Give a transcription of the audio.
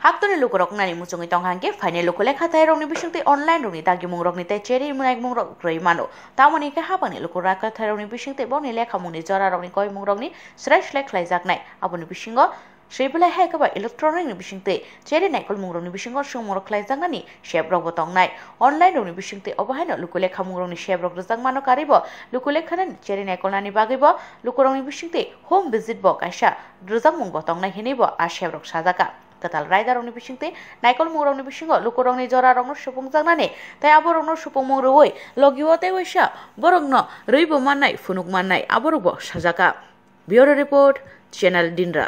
학돈을 놓고 럭나니 무송이 덩한게 파이널 놓고 레카타에 럭니 비싱테 온라인 럭니 다기 몽 럭니 때 제리 문학 몽 럭그레이마노 다모니 게 하바니 놓고 라카타에 럭니 비싱테 보니 레카 몽니 저라 럭니 거이 몽 럭니 스레시 레크 라이작나이 아보니 비싱거 সেইবেলায় হ্যাঁ একেবারে electronic নিবিশিংতে cherry নাইকল মুগ্রং নিবিশিং সুমরক লাইজাঙ্গানি শেব রগ তং নাই অনলাইন রং নিবিশিংতে অবহাইন লুকুলেখা মুগ্রংনি শেব রগ রোজাং মানো কারিব লুকুলেখানে চেরি নাইকল নানি বাগিব লুকুরং নিবিশিংতে হোম ভিজিট বক আইসা রোজাং মুং বতং নাই হেনিব আর শেব রগ সাজাকা katal raidar oni bising te naikol murong ni bisingo lukorong ni jora rong supung jangnane tai aborong no supung muroi logiwo te wesha borong no ribo manai funuk manai aborbo sajaka bureau report channel ডিনরা